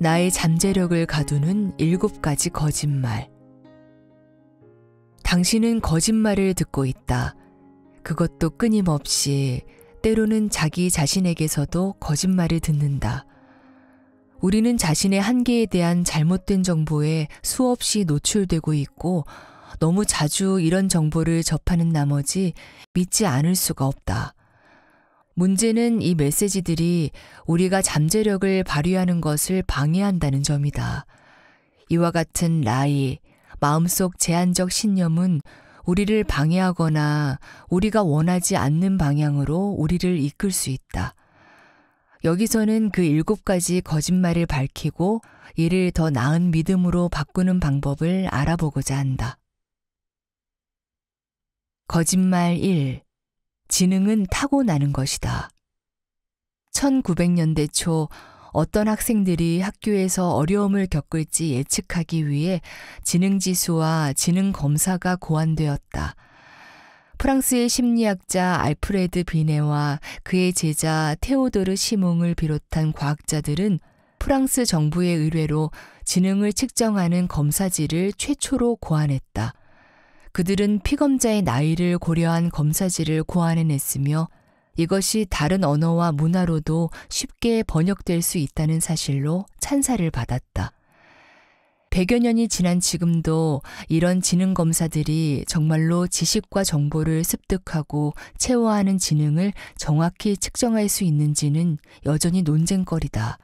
나의 잠재력을 가두는 일곱 가지 거짓말. 당신은 거짓말을 듣고 있다. 그것도 끊임없이 때로는 자기 자신에게서도 거짓말을 듣는다. 우리는 자신의 한계에 대한 잘못된 정보에 수없이 노출되고 있고 너무 자주 이런 정보를 접하는 나머지 믿지 않을 수가 없다. 문제는 이 메시지들이 우리가 잠재력을 발휘하는 것을 방해한다는 점이다. 이와 같은 라이, 마음속 제한적 신념은 우리를 방해하거나 우리가 원하지 않는 방향으로 우리를 이끌 수 있다. 여기서는 그 일곱 가지 거짓말을 밝히고 이를 더 나은 믿음으로 바꾸는 방법을 알아보고자 한다. 거짓말 1. 지능은 타고나는 것이다. 1900년대 초 어떤 학생들이 학교에서 어려움을 겪을지 예측하기 위해 지능지수와 지능검사가 고안되었다. 프랑스의 심리학자 알프레드 비네와 그의 제자 테오도르 시몽을 비롯한 과학자들은 프랑스 정부의 의뢰로 지능을 측정하는 검사지를 최초로 고안했다. 그들은 피검자의 나이를 고려한 검사지를 고안해냈으며 이것이 다른 언어와 문화로도 쉽게 번역될 수 있다는 사실로 찬사를 받았다. 100여 년이 지난 지금도 이런 지능 검사들이 정말로 지식과 정보를 습득하고 체화하는 지능을 정확히 측정할 수 있는지는 여전히 논쟁거리다.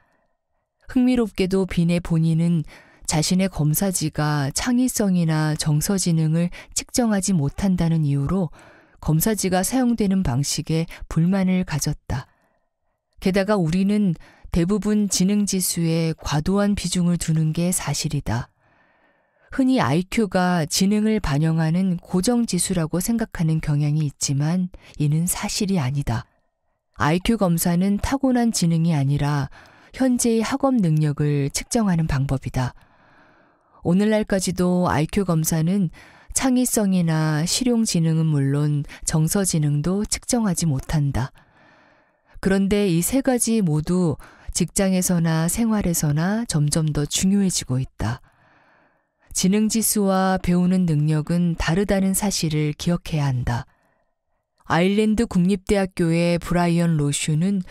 흥미롭게도 빈의 본인은 자신의 검사지가 창의성이나 정서지능을 측정하지 못한다는 이유로 검사지가 사용되는 방식에 불만을 가졌다. 게다가 우리는 대부분 지능지수에 과도한 비중을 두는 게 사실이다. 흔히 IQ가 지능을 반영하는 고정지수라고 생각하는 경향이 있지만 이는 사실이 아니다. IQ 검사는 타고난 지능이 아니라 현재의 학업 능력을 측정하는 방법이다. 오늘날까지도 IQ 검사는 창의성이나 실용지능은 물론 정서지능도 측정하지 못한다. 그런데 이 세 가지 모두 직장에서나 생활에서나 점점 더 중요해지고 있다. 지능지수와 배우는 능력은 다르다는 사실을 기억해야 한다. 아일랜드 국립대학교의 브라이언 로슈는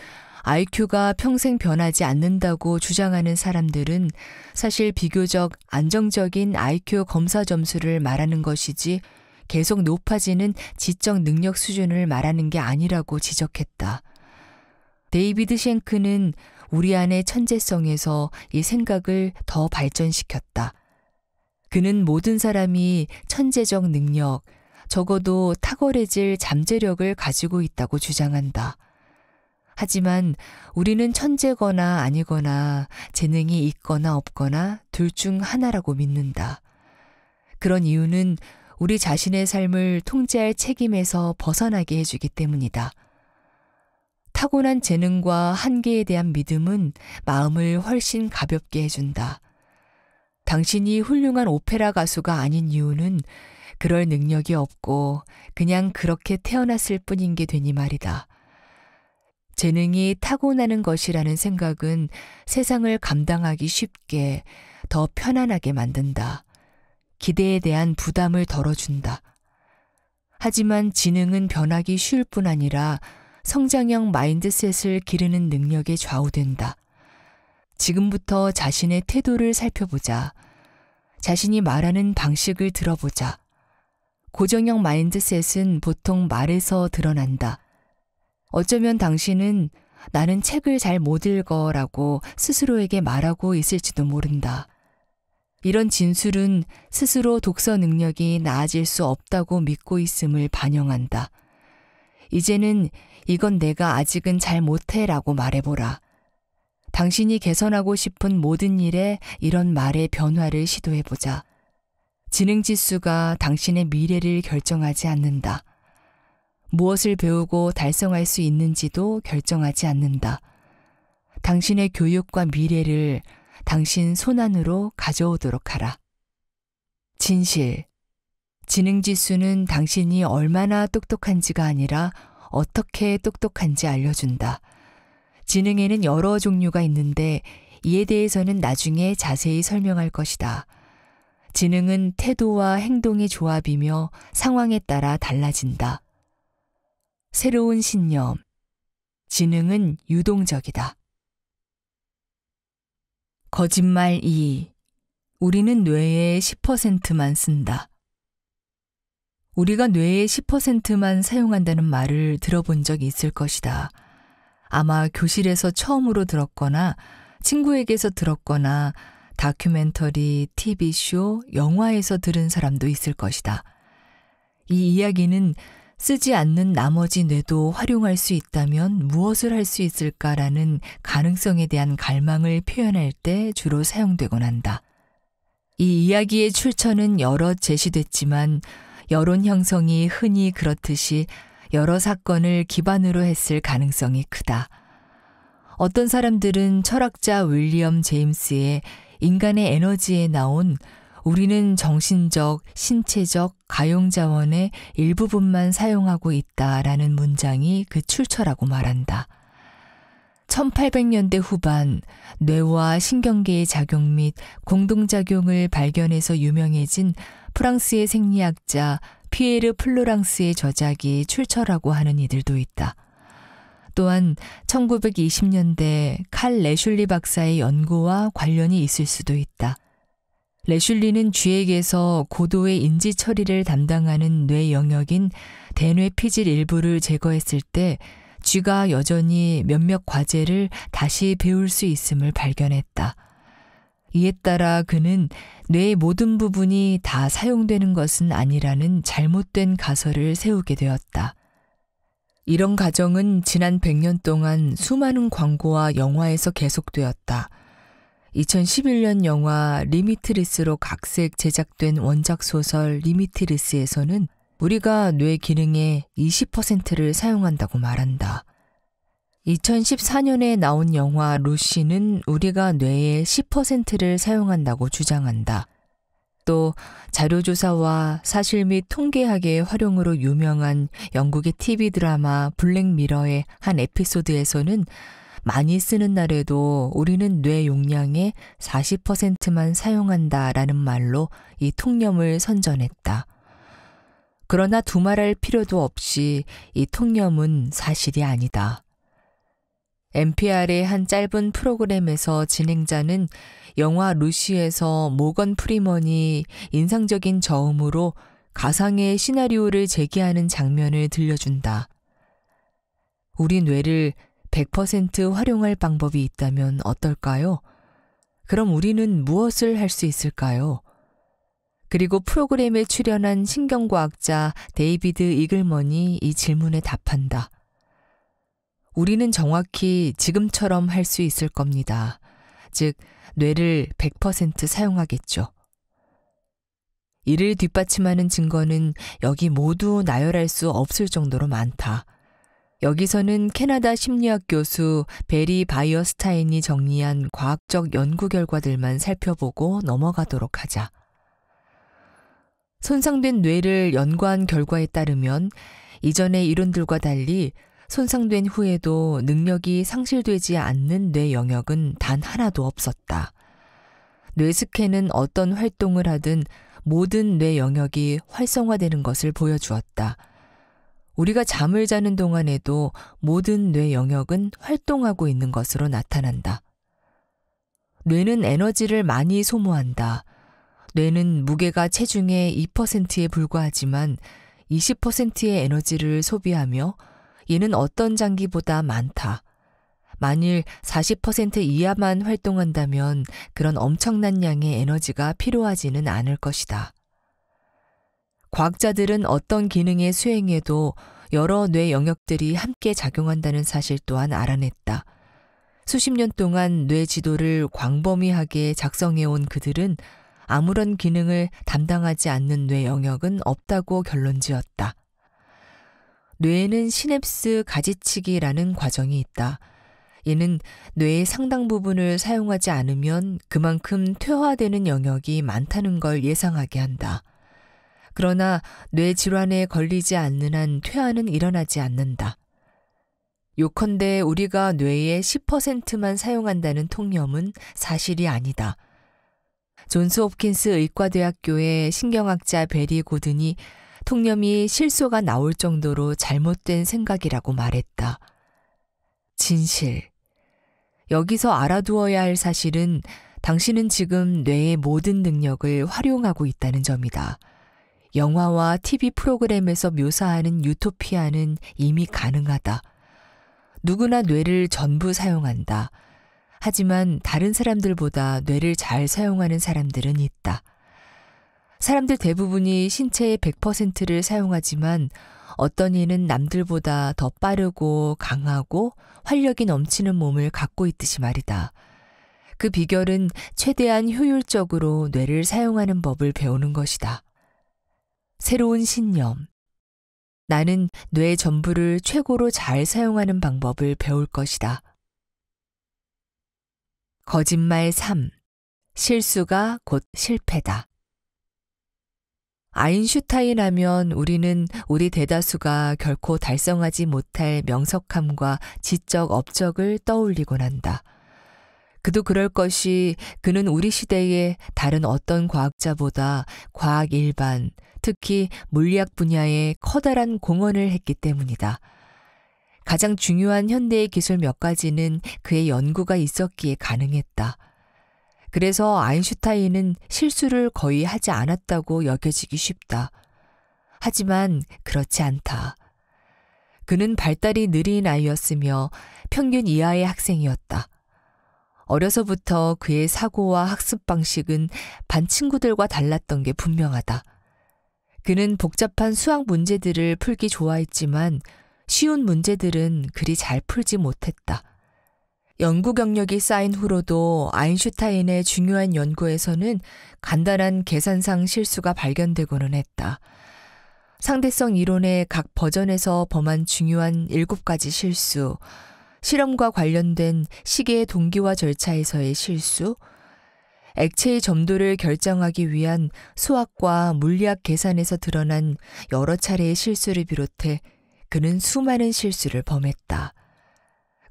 IQ가 평생 변하지 않는다고 주장하는 사람들은 사실 비교적 안정적인 IQ 검사 점수를 말하는 것이지 계속 높아지는 지적 능력 수준을 말하는 게 아니라고 지적했다. 데이비드 쉔크는 우리 안의 천재성에서 이 생각을 더 발전시켰다. 그는 모든 사람이 천재적 능력, 적어도 탁월해질 잠재력을 가지고 있다고 주장한다. 하지만 우리는 천재거나 아니거나 재능이 있거나 없거나 둘 중 하나라고 믿는다. 그런 이유는 우리 자신의 삶을 통제할 책임에서 벗어나게 해주기 때문이다. 타고난 재능과 한계에 대한 믿음은 마음을 훨씬 가볍게 해준다. 당신이 훌륭한 오페라 가수가 아닌 이유는 그럴 능력이 없고 그냥 그렇게 태어났을 뿐인 게 되니 말이다. 재능이 타고나는 것이라는 생각은 세상을 감당하기 쉽게 더 편안하게 만든다. 기대에 대한 부담을 덜어준다. 하지만 지능은 변하기 쉬울 뿐 아니라 성장형 마인드셋을 기르는 능력에 좌우된다. 지금부터 자신의 태도를 살펴보자. 자신이 말하는 방식을 들어보자. 고정형 마인드셋은 보통 말에서 드러난다. 어쩌면 당신은 나는 책을 잘 못 읽어 라고 스스로에게 말하고 있을지도 모른다. 이런 진술은 스스로 독서 능력이 나아질 수 없다고 믿고 있음을 반영한다. 이제는 이건 내가 아직은 잘 못해 라고 말해보라. 당신이 개선하고 싶은 모든 일에 이런 말의 변화를 시도해보자. 지능 지수가 당신의 미래를 결정하지 않는다. 무엇을 배우고 달성할 수 있는지도 결정하지 않는다. 당신의 교육과 미래를 당신 손안으로 가져오도록 하라. 진실. 지능 지수는 당신이 얼마나 똑똑한지가 아니라 어떻게 똑똑한지 알려준다. 지능에는 여러 종류가 있는데 이에 대해서는 나중에 자세히 설명할 것이다. 지능은 태도와 행동의 조합이며 상황에 따라 달라진다. 새로운 신념. 지능은 유동적이다. 거짓말 2. 우리는 뇌의 10%만 쓴다. 우리가 뇌의 10%만 사용한다는 말을 들어본 적이 있을 것이다. 아마 교실에서 처음으로 들었거나 친구에게서 들었거나 다큐멘터리, TV쇼, 영화에서 들은 사람도 있을 것이다. 이 이야기는 쓰지 않는 나머지 뇌도 활용할 수 있다면 무엇을 할 수 있을까라는 가능성에 대한 갈망을 표현할 때 주로 사용되곤 한다. 이 이야기의 출처는 여러 제시됐지만 여론 형성이 흔히 그렇듯이 여러 사건을 기반으로 했을 가능성이 크다. 어떤 사람들은 철학자 윌리엄 제임스의 인간의 에너지에 나온 우리는 정신적, 신체적, 가용자원의 일부분만 사용하고 있다라는 문장이 그 출처라고 말한다. 1800년대 후반 뇌와 신경계의 작용 및 공동작용을 발견해서 유명해진 프랑스의 생리학자 피에르 플로랑스의 저작이 출처라고 하는 이들도 있다. 또한 1920년대 칼 레슐리 박사의 연구와 관련이 있을 수도 있다. 레슐리는 쥐에게서 고도의 인지 처리를 담당하는 뇌 영역인 대뇌 피질 일부를 제거했을 때 쥐가 여전히 몇몇 과제를 다시 배울 수 있음을 발견했다. 이에 따라 그는 뇌의 모든 부분이 다 사용되는 것은 아니라는 잘못된 가설을 세우게 되었다. 이런 가정은 지난 100년 동안 수많은 광고와 영화에서 계속되었다. 2011년 영화 리미트리스로 각색 제작된 원작 소설 리미트리스에서는 우리가 뇌 기능의 20%를 사용한다고 말한다. 2014년에 나온 영화 루시는 우리가 뇌의 10%를 사용한다고 주장한다. 또 자료조사와 사실 및 통계학의 활용으로 유명한 영국의 TV 드라마 블랙미러의 한 에피소드에서는 많이 쓰는 날에도 우리는 뇌 용량의 40%만 사용한다 라는 말로 이 통념을 선전했다. 그러나 두말할 필요도 없이 이 통념은 사실이 아니다. NPR의 한 짧은 프로그램에서 진행자는 영화 루시에서 모건 프리먼이 인상적인 저음으로 가상의 시나리오를 제기하는 장면을 들려준다. 우리 뇌를 100% 활용할 방법이 있다면 어떨까요? 그럼 우리는 무엇을 할 수 있을까요? 그리고 프로그램에 출연한 신경과학자 데이비드 이글먼이 이 질문에 답한다. 우리는 정확히 지금처럼 할 수 있을 겁니다. 즉, 뇌를 100% 사용하겠죠. 이를 뒷받침하는 증거는 여기 모두 나열할 수 없을 정도로 많다. 여기서는 캐나다 심리학 교수 베리 바이어스타인이 정리한 과학적 연구 결과들만 살펴보고 넘어가도록 하자. 손상된 뇌를 연구한 결과에 따르면 이전의 이론들과 달리 손상된 후에도 능력이 상실되지 않는 뇌 영역은 단 하나도 없었다. 뇌스캔은 어떤 활동을 하든 모든 뇌 영역이 활성화되는 것을 보여주었다. 우리가 잠을 자는 동안에도 모든 뇌 영역은 활동하고 있는 것으로 나타난다. 뇌는 에너지를 많이 소모한다. 뇌는 무게가 체중의 2%에 불과하지만 20%의 에너지를 소비하며 얘는 어떤 장기보다 많다. 만일 40% 이하만 활동한다면 그런 엄청난 양의 에너지가 필요하지는 않을 것이다. 과학자들은 어떤 기능의 수행에도 여러 뇌 영역들이 함께 작용한다는 사실 또한 알아냈다. 수십 년 동안 뇌 지도를 광범위하게 작성해온 그들은 아무런 기능을 담당하지 않는 뇌 영역은 없다고 결론 지었다. 뇌에는 시냅스 가지치기라는 과정이 있다. 이는 뇌의 상당 부분을 사용하지 않으면 그만큼 퇴화되는 영역이 많다는 걸 예상하게 한다. 그러나 뇌질환에 걸리지 않는 한 퇴화는 일어나지 않는다. 요컨대 우리가 뇌의 10%만 사용한다는 통념은 사실이 아니다. 존스 홉킨스 의과대학교의 신경학자 베리 고든이 통념이 실소가 나올 정도로 잘못된 생각이라고 말했다. 진실. 여기서 알아두어야 할 사실은 당신은 지금 뇌의 모든 능력을 활용하고 있다는 점이다. 영화와 TV 프로그램에서 묘사하는 유토피아는 이미 가능하다. 누구나 뇌를 전부 사용한다. 하지만 다른 사람들보다 뇌를 잘 사용하는 사람들은 있다. 사람들 대부분이 신체의 100%를 사용하지만 어떤 이는 남들보다 더 빠르고 강하고 활력이 넘치는 몸을 갖고 있듯이 말이다. 그 비결은 최대한 효율적으로 뇌를 사용하는 법을 배우는 것이다. 새로운 신념. 나는 뇌 전부를 최고로 잘 사용하는 방법을 배울 것이다. 거짓말 3. 실수가 곧 실패다. 아인슈타인 하면 우리는 우리 대다수가 결코 달성하지 못할 명석함과 지적 업적을 떠올리곤 한다. 그도 그럴 것이 그는 우리 시대의 다른 어떤 과학자보다 과학 일반, 특히 물리학 분야에 커다란 공헌을 했기 때문이다. 가장 중요한 현대의 기술 몇 가지는 그의 연구가 있었기에 가능했다. 그래서 아인슈타인은 실수를 거의 하지 않았다고 여겨지기 쉽다. 하지만 그렇지 않다. 그는 발달이 느린 아이였으며 평균 이하의 학생이었다. 어려서부터 그의 사고와 학습 방식은 반 친구들과 달랐던 게 분명하다. 그는 복잡한 수학 문제들을 풀기 좋아했지만 쉬운 문제들은 그리 잘 풀지 못했다. 연구 경력이 쌓인 후로도 아인슈타인의 중요한 연구에서는 간단한 계산상 실수가 발견되고는 했다. 상대성 이론의 각 버전에서 범한 중요한 7가지 실수, 실험과 관련된 시계의 동기와 절차에서의 실수, 액체의 점도를 결정하기 위한 수학과 물리학 계산에서 드러난 여러 차례의 실수를 비롯해 그는 수많은 실수를 범했다.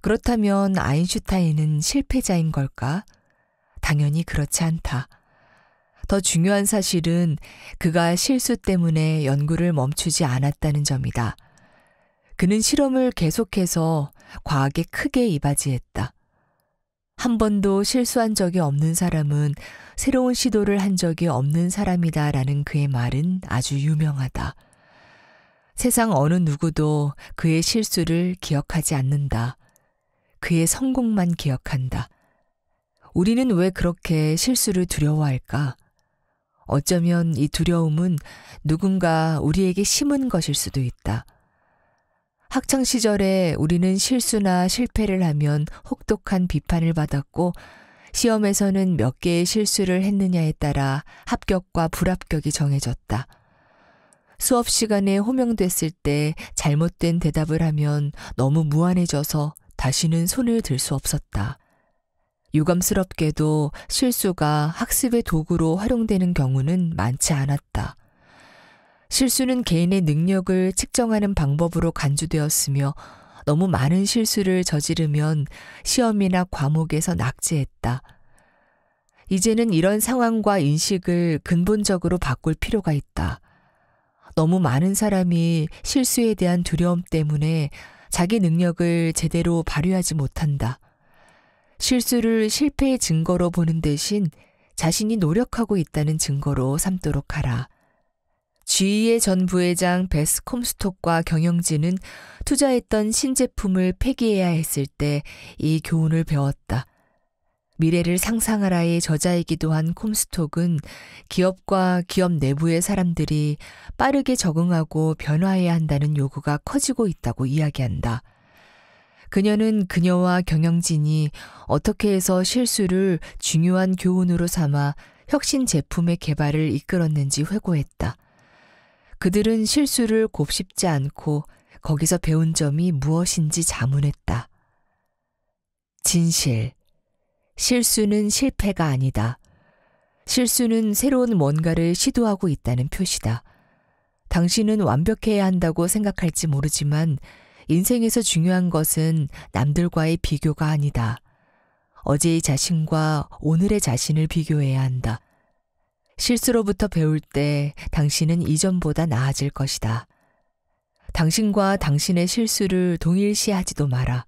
그렇다면 아인슈타인은 실패자인 걸까? 당연히 그렇지 않다. 더 중요한 사실은 그가 실수 때문에 연구를 멈추지 않았다는 점이다. 그는 실험을 계속해서 과학에 크게 이바지했다. 한 번도 실수한 적이 없는 사람은 새로운 시도를 한 적이 없는 사람이다 라는 그의 말은 아주 유명하다. 세상 어느 누구도 그의 실수를 기억하지 않는다. 그의 성공만 기억한다. 우리는 왜 그렇게 실수를 두려워할까? 어쩌면 이 두려움은 누군가 우리에게 심은 것일 수도 있다. 학창 시절에 우리는 실수나 실패를 하면 혹독한 비판을 받았고 시험에서는 몇 개의 실수를 했느냐에 따라 합격과 불합격이 정해졌다. 수업 시간에 호명됐을 때 잘못된 대답을 하면 너무 무안해져서 다시는 손을 들 수 없었다. 유감스럽게도 실수가 학습의 도구로 활용되는 경우는 많지 않았다. 실수는 개인의 능력을 측정하는 방법으로 간주되었으며 너무 많은 실수를 저지르면 시험이나 과목에서 낙제했다. 이제는 이런 상황과 인식을 근본적으로 바꿀 필요가 있다. 너무 많은 사람이 실수에 대한 두려움 때문에 자기 능력을 제대로 발휘하지 못한다. 실수를 실패의 증거로 보는 대신 자신이 노력하고 있다는 증거로 삼도록 하라. GE의 전 부회장 베스콤스톡과 경영진은 투자했던 신제품을 폐기해야 했을 때 이 교훈을 배웠다. 미래를 상상하라의 저자이기도 한 콤스톡은 기업과 기업 내부의 사람들이 빠르게 적응하고 변화해야 한다는 요구가 커지고 있다고 이야기한다. 그녀는 그녀와 경영진이 어떻게 해서 실수를 중요한 교훈으로 삼아 혁신 제품의 개발을 이끌었는지 회고했다. 그들은 실수를 곱씹지 않고 거기서 배운 점이 무엇인지 자문했다. 진실. 실수는 실패가 아니다. 실수는 새로운 뭔가를 시도하고 있다는 표시다. 당신은 완벽해야 한다고 생각할지 모르지만 인생에서 중요한 것은 남들과의 비교가 아니다. 어제의 자신과 오늘의 자신을 비교해야 한다. 실수로부터 배울 때 당신은 이전보다 나아질 것이다. 당신과 당신의 실수를 동일시하지도 마라.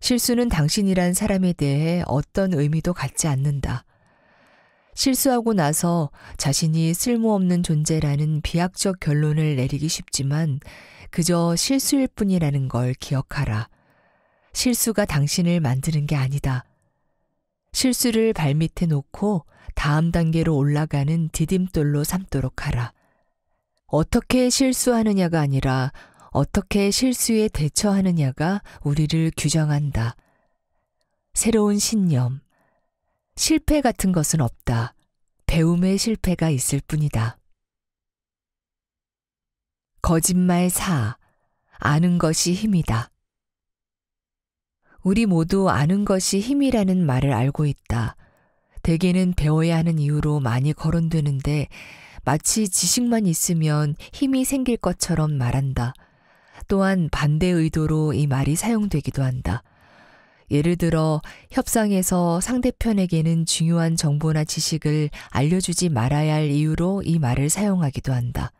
실수는 당신이란 사람에 대해 어떤 의미도 갖지 않는다. 실수하고 나서 자신이 쓸모없는 존재라는 비약적 결론을 내리기 쉽지만 그저 실수일 뿐이라는 걸 기억하라. 실수가 당신을 만드는 게 아니다. 실수를 발밑에 놓고 다음 단계로 올라가는 디딤돌로 삼도록 하라. 어떻게 실수하느냐가 아니라 어떻게 실수에 대처하느냐가 우리를 규정한다. 새로운 신념. 실패 같은 것은 없다. 배움의 실패가 있을 뿐이다. 거짓말 사. 아는 것이 힘이다. 우리 모두 아는 것이 힘이라는 말을 알고 있다. 대개는 배워야 하는 이유로 많이 거론되는데 마치 지식만 있으면 힘이 생길 것처럼 말한다. 또한 반대 의도로 이 말이 사용되기도 한다. 예를 들어 협상에서 상대편에게는 중요한 정보나 지식을 알려주지 말아야 할 이유로 이 말을 사용하기도 한다.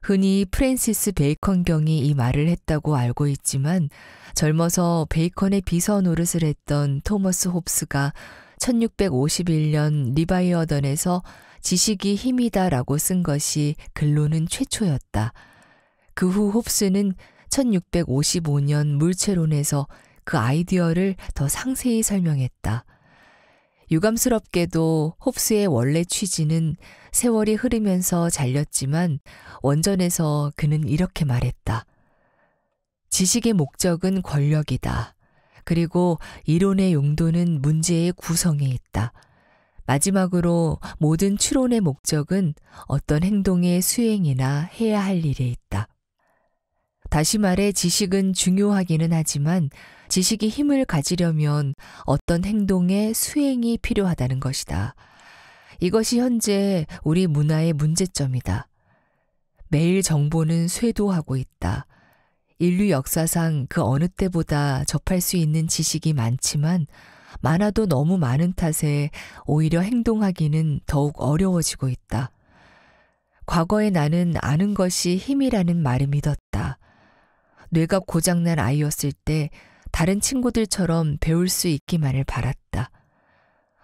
흔히 프랜시스 베이컨 경이 이 말을 했다고 알고 있지만 젊어서 베이컨의 비서 노릇을 했던 토머스 홉스가 1651년 리바이어던에서 지식이 힘이다라고 쓴 것이 근로는 최초였다. 그 후 홉스는 1655년 물체론에서 그 아이디어를 더 상세히 설명했다. 유감스럽게도 홉스의 원래 취지는 세월이 흐르면서 잘렸지만 원전에서 그는 이렇게 말했다. 지식의 목적은 권력이다. 그리고 이론의 용도는 문제의 구성에 있다. 마지막으로 모든 추론의 목적은 어떤 행동의 수행이나 해야 할 일에 있다. 다시 말해 지식은 중요하기는 하지만 지식이 힘을 가지려면 어떤 행동의 수행이 필요하다는 것이다. 이것이 현재 우리 문화의 문제점이다. 매일 정보는 쇄도하고 있다. 인류 역사상 그 어느 때보다 접할 수 있는 지식이 많지만 많아도 너무 많은 탓에 오히려 행동하기는 더욱 어려워지고 있다. 과거의 나는 아는 것이 힘이라는 말을 믿었다. 뇌가 고장난 아이였을 때 다른 친구들처럼 배울 수 있기만을 바랐다.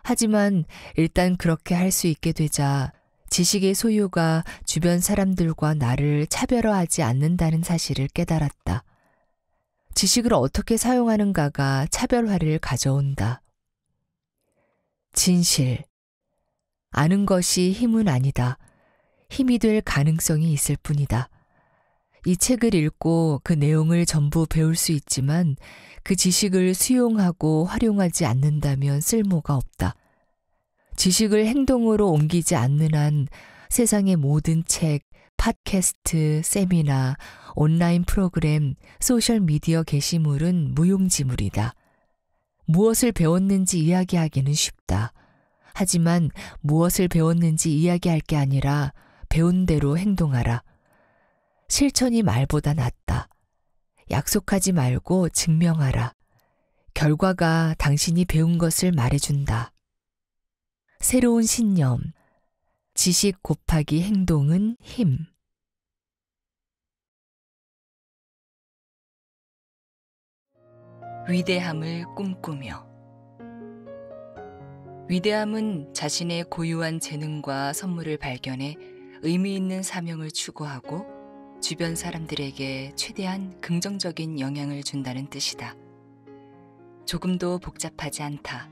하지만 일단 그렇게 할 수 있게 되자 지식의 소유가 주변 사람들과 나를 차별화하지 않는다는 사실을 깨달았다. 지식을 어떻게 사용하는가가 차별화를 가져온다. 진실. 아는 것이 힘은 아니다. 힘이 될 가능성이 있을 뿐이다. 이 책을 읽고 그 내용을 전부 배울 수 있지만 그 지식을 수용하고 활용하지 않는다면 쓸모가 없다. 지식을 행동으로 옮기지 않는 한 세상의 모든 책, 팟캐스트, 세미나, 온라인 프로그램, 소셜미디어 게시물은 무용지물이다. 무엇을 배웠는지 이야기하기는 쉽다. 하지만 무엇을 배웠는지 이야기할 게 아니라 배운 대로 행동하라. 실천이 말보다 낫다. 약속하지 말고 증명하라. 결과가 당신이 배운 것을 말해준다. 새로운 신념. 지식 곱하기 행동은 힘. 위대함을 꿈꾸며. 위대함은 자신의 고유한 재능과 선물을 발견해 의미 있는 사명을 추구하고 주변 사람들에게 최대한 긍정적인 영향을 준다는 뜻이다. 조금도 복잡하지 않다.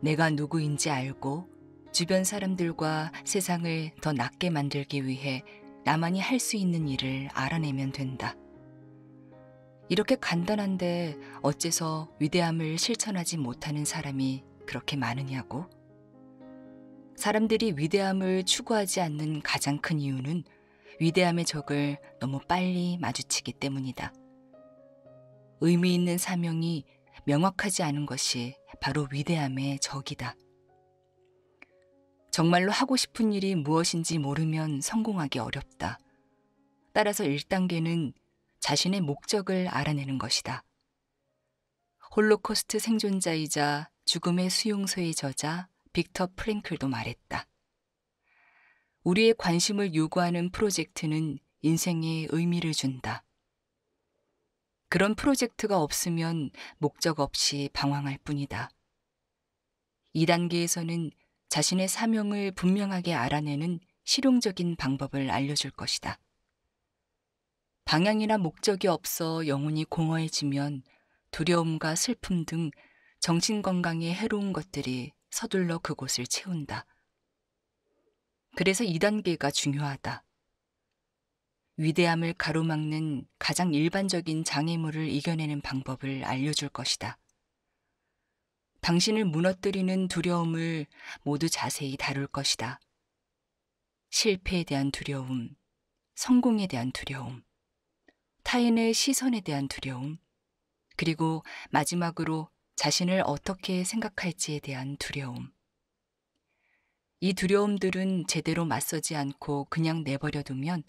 내가 누구인지 알고 주변 사람들과 세상을 더 낫게 만들기 위해 나만이 할 수 있는 일을 알아내면 된다. 이렇게 간단한데 어째서 위대함을 실천하지 못하는 사람이 그렇게 많으냐고? 사람들이 위대함을 추구하지 않는 가장 큰 이유는 위대함의 적을 너무 빨리 마주치기 때문이다. 의미 있는 사명이 명확하지 않은 것이 바로 위대함의 적이다. 정말로 하고 싶은 일이 무엇인지 모르면 성공하기 어렵다. 따라서 1단계는 자신의 목적을 알아내는 것이다. 홀로코스트 생존자이자 죽음의 수용소의 저자 빅터 프랭클도 말했다. 우리의 관심을 요구하는 프로젝트는 인생에 의미를 준다. 그런 프로젝트가 없으면 목적 없이 방황할 뿐이다. 이단계에서는 자신의 사명을 분명하게 알아내는 실용적인 방법을 알려줄 것이다. 방향이나 목적이 없어 영혼이 공허해지면 두려움과 슬픔 등 정신 건강에 해로운 것들이 서둘러 그곳을 채운다. 그래서 이단계가 중요하다. 위대함을 가로막는 가장 일반적인 장애물을 이겨내는 방법을 알려줄 것이다. 당신을 무너뜨리는 두려움을 모두 자세히 다룰 것이다. 실패에 대한 두려움, 성공에 대한 두려움, 타인의 시선에 대한 두려움, 그리고 마지막으로 자신을 어떻게 생각할지에 대한 두려움. 이 두려움들은 제대로 맞서지 않고 그냥 내버려두면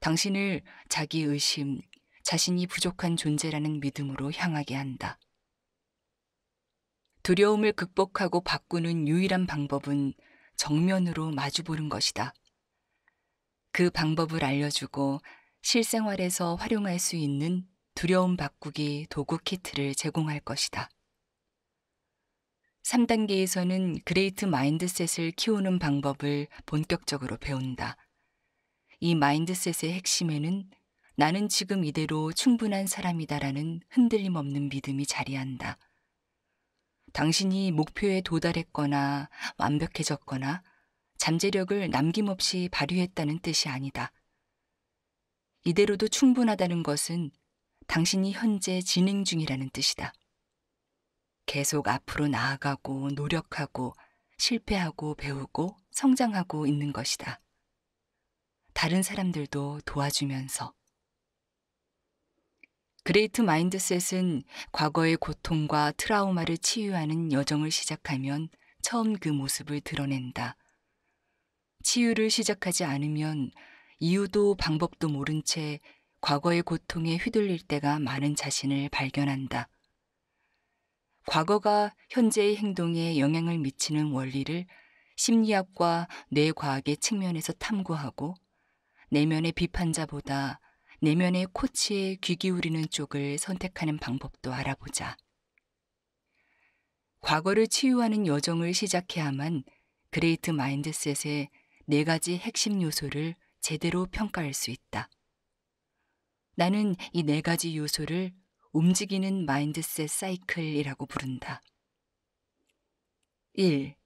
당신을 자기 의심, 자신이 부족한 존재라는 믿음으로 향하게 한다. 두려움을 극복하고 바꾸는 유일한 방법은 정면으로 마주보는 것이다. 그 방법을 알려주고 실생활에서 활용할 수 있는 두려움 바꾸기 도구 키트를 제공할 것이다. 3단계에서는 그레이트 마인드셋을 키우는 방법을 본격적으로 배운다. 이 마인드셋의 핵심에는 나는 지금 이대로 충분한 사람이다라는 흔들림 없는 믿음이 자리한다. 당신이 목표에 도달했거나 완벽해졌거나 잠재력을 남김없이 발휘했다는 뜻이 아니다. 이대로도 충분하다는 것은 당신이 현재 진행 중이라는 뜻이다. 계속 앞으로 나아가고 노력하고 실패하고 배우고 성장하고 있는 것이다. 다른 사람들도 도와주면서. 그레이트 마인드셋은 과거의 고통과 트라우마를 치유하는 여정을 시작하면 처음 그 모습을 드러낸다. 치유를 시작하지 않으면 이유도 방법도 모른 채 과거의 고통에 휘둘릴 때가 많은 자신을 발견한다. 과거가 현재의 행동에 영향을 미치는 원리를 심리학과 뇌과학의 측면에서 탐구하고 내면의 비판자보다 내면의 코치에 귀 기울이는 쪽을 선택하는 방법도 알아보자. 과거를 치유하는 여정을 시작해야만 그레이트 마인드셋의 네 가지 핵심 요소를 제대로 평가할 수 있다. 나는 이 네 가지 요소를 움직이는 마인드셋 사이클이라고 부른다. 1.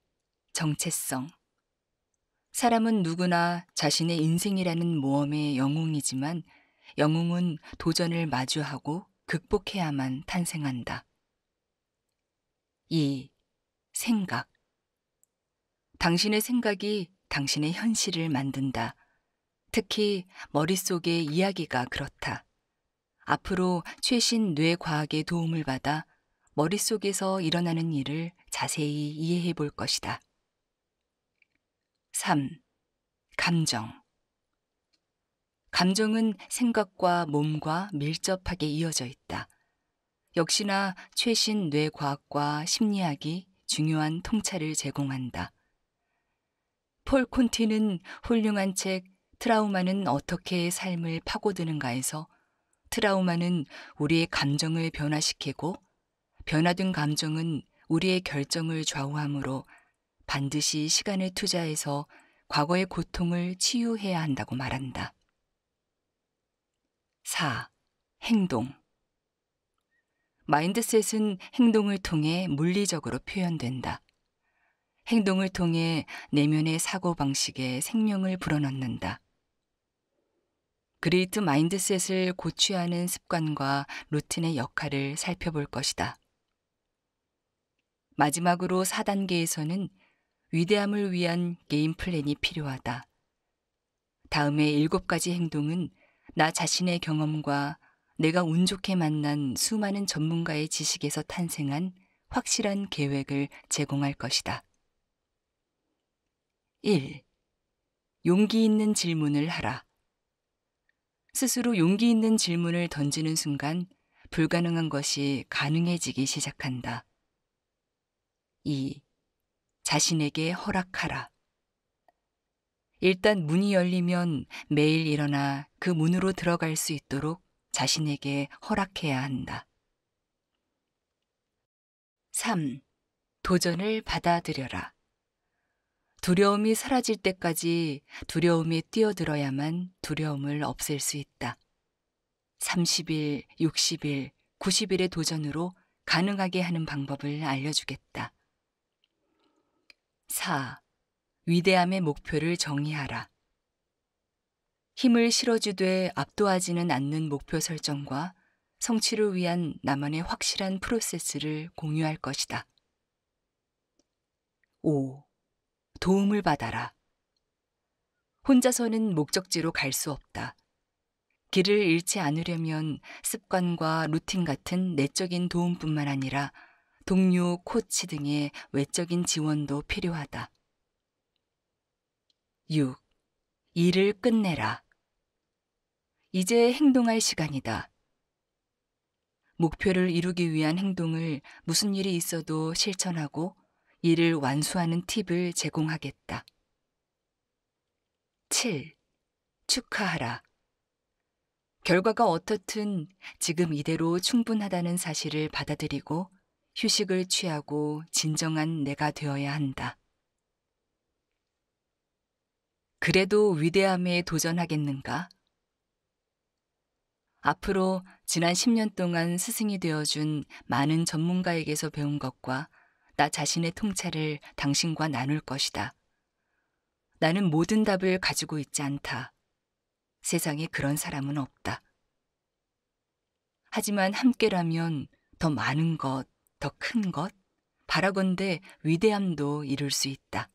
정체성. 사람은 누구나 자신의 인생이라는 모험의 영웅이지만 영웅은 도전을 마주하고 극복해야만 탄생한다. 2. 생각. 당신의 생각이 당신의 현실을 만든다. 특히 머릿속의 이야기가 그렇다. 앞으로 최신 뇌과학의 도움을 받아 머릿속에서 일어나는 일을 자세히 이해해 볼 것이다. 3. 감정. 감정은 생각과 몸과 밀접하게 이어져 있다. 역시나 최신 뇌과학과 심리학이 중요한 통찰을 제공한다. 폴 콘티는 훌륭한 책 트라우마는 어떻게 삶을 파고드는가에서 트라우마는 우리의 감정을 변화시키고 변화된 감정은 우리의 결정을 좌우하므로 반드시 시간을 투자해서 과거의 고통을 치유해야 한다고 말한다. 4. 행동. 마인드셋은 행동을 통해 물리적으로 표현된다. 행동을 통해 내면의 사고방식에 생명을 불어넣는다. 그레이트 마인드셋을 고취하는 습관과 루틴의 역할을 살펴볼 것이다. 마지막으로 4단계에서는 위대함을 위한 게임 플랜이 필요하다. 다음의 7가지 행동은 나 자신의 경험과 내가 운 좋게 만난 수많은 전문가의 지식에서 탄생한 확실한 계획을 제공할 것이다. 1. 용기 있는 질문을 하라. 스스로 용기 있는 질문을 던지는 순간 불가능한 것이 가능해지기 시작한다. 2. 자신에게 허락하라. 일단 문이 열리면 매일 일어나 그 문으로 들어갈 수 있도록 자신에게 허락해야 한다. 3. 도전을 받아들여라. 두려움이 사라질 때까지 두려움에 뛰어들어야만 두려움을 없앨 수 있다. 30일, 60일, 90일의 도전으로 가능하게 하는 방법을 알려주겠다. 4. 위대함의 목표를 정의하라. 힘을 실어주되 압도하지는 않는 목표 설정과 성취를 위한 나만의 확실한 프로세스를 공유할 것이다. 5. 도움을 받아라. 혼자서는 목적지로 갈 수 없다. 길을 잃지 않으려면 습관과 루틴 같은 내적인 도움뿐만 아니라 동료, 코치 등의 외적인 지원도 필요하다. 6. 일을 끝내라. 이제 행동할 시간이다. 목표를 이루기 위한 행동을 무슨 일이 있어도 실천하고 이를 완수하는 팁을 제공하겠다. 7. 축하하라. 결과가 어떻든 지금 이대로 충분하다는 사실을 받아들이고 휴식을 취하고 진정한 내가 되어야 한다. 그래도 위대함에 도전하겠는가? 앞으로 지난 10년 동안 스승이 되어준 많은 전문가에게서 배운 것과 나 자신의 통찰을 당신과 나눌 것이다. 나는 모든 답을 가지고 있지 않다. 세상에 그런 사람은 없다. 하지만 함께라면 더 많은 것, 더 큰 것, 바라건대 위대함도 이룰 수 있다.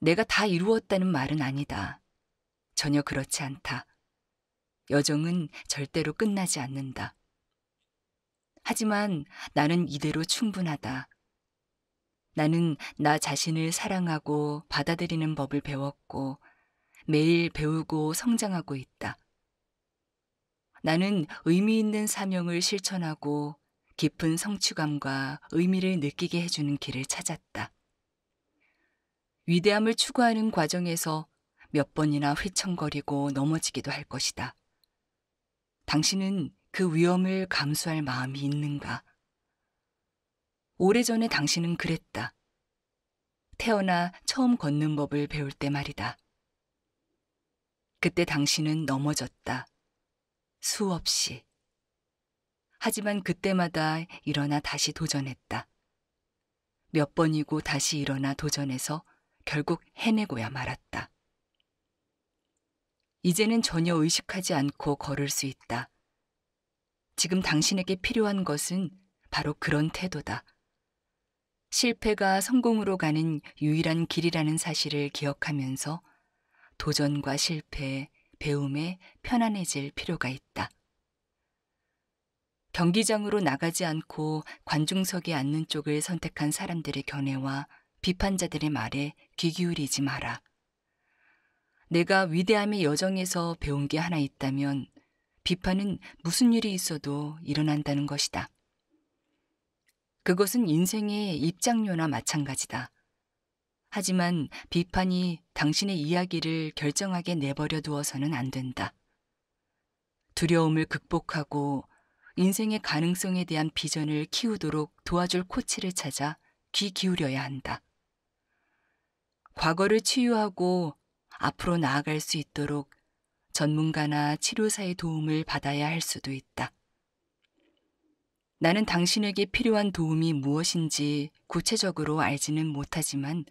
내가 다 이루었다는 말은 아니다. 전혀 그렇지 않다. 여정은 절대로 끝나지 않는다. 하지만 나는 이대로 충분하다. 나는 나 자신을 사랑하고 받아들이는 법을 배웠고 매일 배우고 성장하고 있다. 나는 의미 있는 사명을 실천하고 깊은 성취감과 의미를 느끼게 해주는 길을 찾았다. 위대함을 추구하는 과정에서 몇 번이나 휘청거리고 넘어지기도 할 것이다. 당신은 그 위험을 감수할 마음이 있는가? 오래전에 당신은 그랬다. 태어나 처음 걷는 법을 배울 때 말이다. 그때 당신은 넘어졌다. 수없이. 하지만 그때마다 일어나 다시 도전했다. 몇 번이고 다시 일어나 도전해서 결국 해내고야 말았다. 이제는 전혀 의식하지 않고 걸을 수 있다. 지금 당신에게 필요한 것은 바로 그런 태도다. 실패가 성공으로 가는 유일한 길이라는 사실을 기억하면서 도전과 실패, 배움에 편안해질 필요가 있다. 경기장으로 나가지 않고 관중석에 앉는 쪽을 선택한 사람들의 견해와 비판자들의 말에 귀 기울이지 마라. 내가 위대함의 여정에서 배운 게 하나 있다면 비판은 무슨 일이 있어도 일어난다는 것이다. 그것은 인생의 입장료나 마찬가지다. 하지만 비판이 당신의 이야기를 결정하게 내버려 두어서는 안 된다. 두려움을 극복하고 인생의 가능성에 대한 비전을 키우도록 도와줄 코치를 찾아 귀 기울여야 한다. 과거를 치유하고 앞으로 나아갈 수 있도록 전문가나 치료사의 도움을 받아야 할 수도 있다. 나는 당신에게 필요한 도움이 무엇인지 구체적으로 알지는 못하지만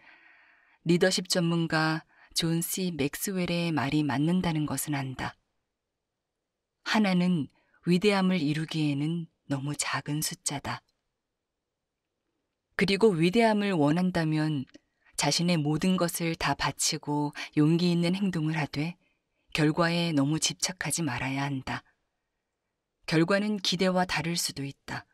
리더십 전문가 존 C. 맥스웰의 말이 맞는다는 것은 안다. 하나는 위대함을 이루기에는 너무 작은 숫자다. 그리고 위대함을 원한다면 자신의 모든 것을 다 바치고 용기 있는 행동을 하되 결과에 너무 집착하지 말아야 한다. 결과는 기대와 다를 수도 있다.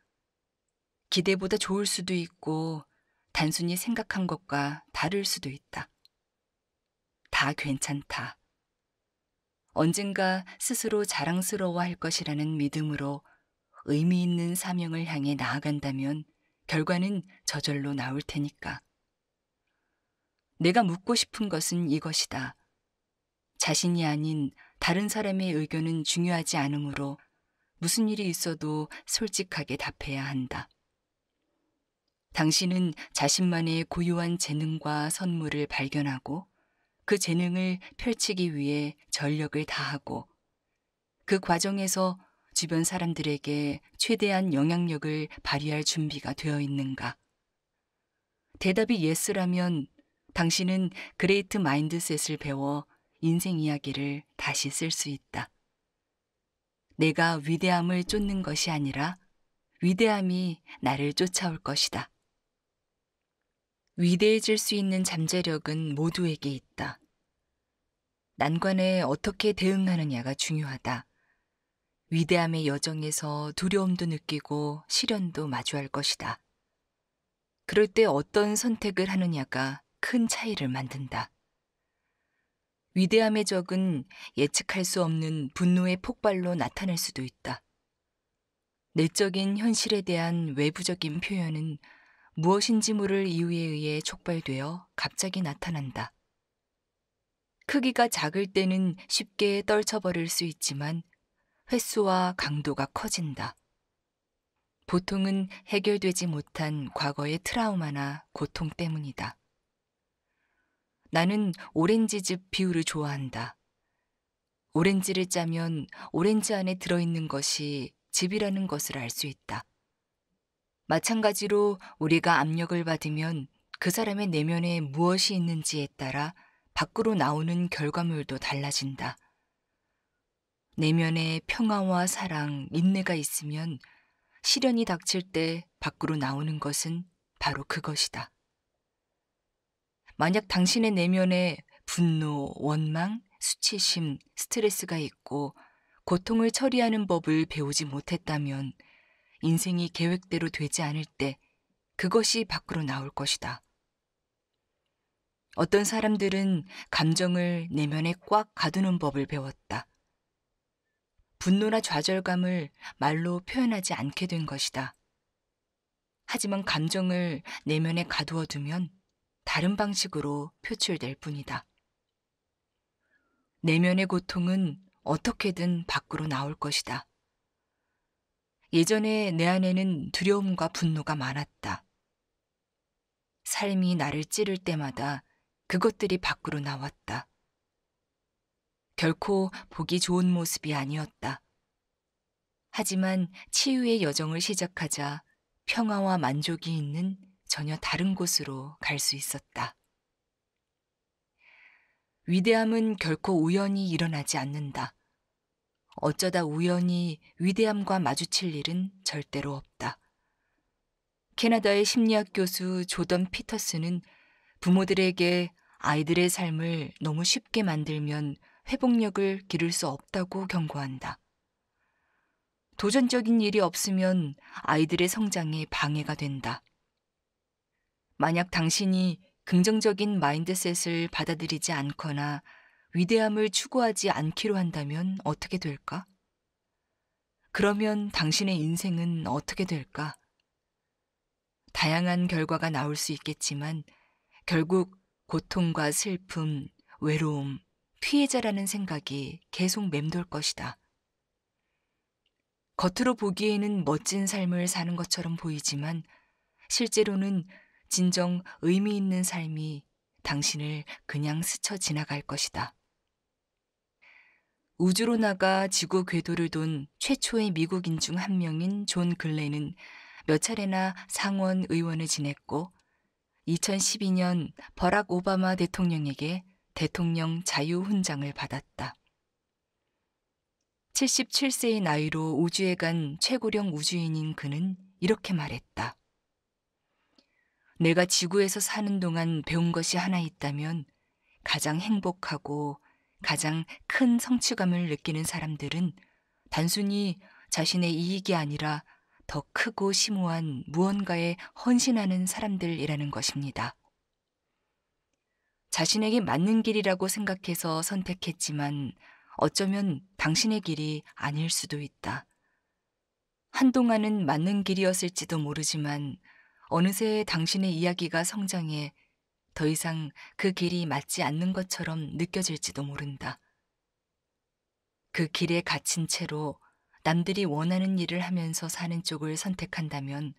기대보다 좋을 수도 있고 단순히 생각한 것과 다를 수도 있다. 다 괜찮다. 언젠가 스스로 자랑스러워 할 것이라는 믿음으로 의미 있는 사명을 향해 나아간다면 결과는 저절로 나올 테니까. 내가 묻고 싶은 것은 이것이다. 자신이 아닌 다른 사람의 의견은 중요하지 않으므로 무슨 일이 있어도 솔직하게 답해야 한다. 당신은 자신만의 고유한 재능과 선물을 발견하고 그 재능을 펼치기 위해 전력을 다하고 그 과정에서 주변 사람들에게 최대한 영향력을 발휘할 준비가 되어 있는가? 대답이 예스라면 당신은 그레이트 마인드셋을 배워 인생 이야기를 다시 쓸 수 있다. 내가 위대함을 쫓는 것이 아니라 위대함이 나를 쫓아올 것이다. 위대해질 수 있는 잠재력은 모두에게 있다. 난관에 어떻게 대응하느냐가 중요하다. 위대함의 여정에서 두려움도 느끼고 시련도 마주할 것이다. 그럴 때 어떤 선택을 하느냐가 큰 차이를 만든다. 위대함의 적은 예측할 수 없는 분노의 폭발로 나타날 수도 있다. 내적인 현실에 대한 외부적인 표현은 무엇인지 모를 이유에 의해 촉발되어 갑자기 나타난다. 크기가 작을 때는 쉽게 떨쳐버릴 수 있지만 횟수와 강도가 커진다. 보통은 해결되지 못한 과거의 트라우마나 고통 때문이다. 나는 오렌지즙 비율을 좋아한다. 오렌지를 짜면 오렌지 안에 들어있는 것이 즙이라는 것을 알 수 있다. 마찬가지로 우리가 압력을 받으면 그 사람의 내면에 무엇이 있는지에 따라 밖으로 나오는 결과물도 달라진다. 내면에 평화와 사랑, 인내가 있으면 시련이 닥칠 때 밖으로 나오는 것은 바로 그것이다. 만약 당신의 내면에 분노, 원망, 수치심, 스트레스가 있고 고통을 처리하는 법을 배우지 못했다면 인생이 계획대로 되지 않을 때 그것이 밖으로 나올 것이다. 어떤 사람들은 감정을 내면에 꽉 가두는 법을 배웠다. 분노나 좌절감을 말로 표현하지 않게 된 것이다. 하지만 감정을 내면에 가두어 두면 다른 방식으로 표출될 뿐이다. 내면의 고통은 어떻게든 밖으로 나올 것이다. 예전에 내 안에는 두려움과 분노가 많았다. 삶이 나를 찌를 때마다 그것들이 밖으로 나왔다. 결코 보기 좋은 모습이 아니었다. 하지만 치유의 여정을 시작하자 평화와 만족이 있는 전혀 다른 곳으로 갈 수 있었다. 위대함은 결코 우연히 일어나지 않는다. 어쩌다 우연히 위대함과 마주칠 일은 절대로 없다. 캐나다의 심리학 교수 조던 피터스는 부모들에게 아이들의 삶을 너무 쉽게 만들면 회복력을 기를 수 없다고 경고한다. 도전적인 일이 없으면 아이들의 성장에 방해가 된다. 만약 당신이 긍정적인 마인드셋을 받아들이지 않거나 위대함을 추구하지 않기로 한다면 어떻게 될까? 그러면 당신의 인생은 어떻게 될까? 다양한 결과가 나올 수 있겠지만 결국 고통과 슬픔, 외로움, 피해자라는 생각이 계속 맴돌 것이다. 겉으로 보기에는 멋진 삶을 사는 것처럼 보이지만 실제로는 진정 의미 있는 삶이 당신을 그냥 스쳐 지나갈 것이다. 우주로 나가 지구 궤도를 돈 최초의 미국인 중 한 명인 존 글레는 몇 차례나 상원 의원을 지냈고 2012년 버락 오바마 대통령에게 대통령 자유훈장을 받았다. 77세의 나이로 우주에 간 최고령 우주인인 그는 이렇게 말했다. 내가 지구에서 사는 동안 배운 것이 하나 있다면 가장 행복하고 가장 큰 성취감을 느끼는 사람들은 단순히 자신의 이익이 아니라 더 크고 심오한 무언가에 헌신하는 사람들이라는 것입니다. 자신에게 맞는 길이라고 생각해서 선택했지만 어쩌면 당신의 길이 아닐 수도 있다. 한동안은 맞는 길이었을지도 모르지만 어느새 당신의 이야기가 성장해 더 이상 그 길이 맞지 않는 것처럼 느껴질지도 모른다. 그 길에 갇힌 채로 남들이 원하는 일을 하면서 사는 쪽을 선택한다면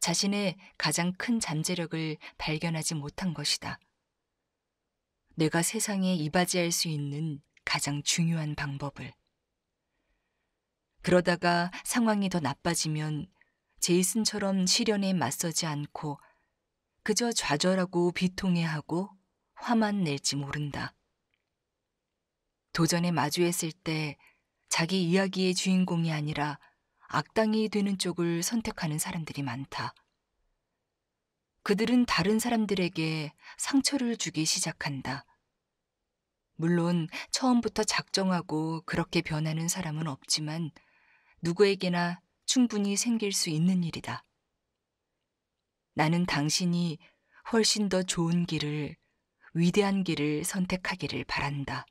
자신의 가장 큰 잠재력을 발견하지 못한 것이다. 내가 세상에 이바지할 수 있는 가장 중요한 방법을. 그러다가 상황이 더 나빠지면 제이슨처럼 시련에 맞서지 않고 그저 좌절하고 비통해하고 화만 낼지 모른다. 도전에 마주했을 때 자기 이야기의 주인공이 아니라 악당이 되는 쪽을 선택하는 사람들이 많다. 그들은 다른 사람들에게 상처를 주기 시작한다. 물론 처음부터 작정하고 그렇게 변하는 사람은 없지만 누구에게나 충분히 생길 수 있는 일이다. 나는 당신이 훨씬 더 좋은 길을, 위대한 길을 선택하기를 바란다.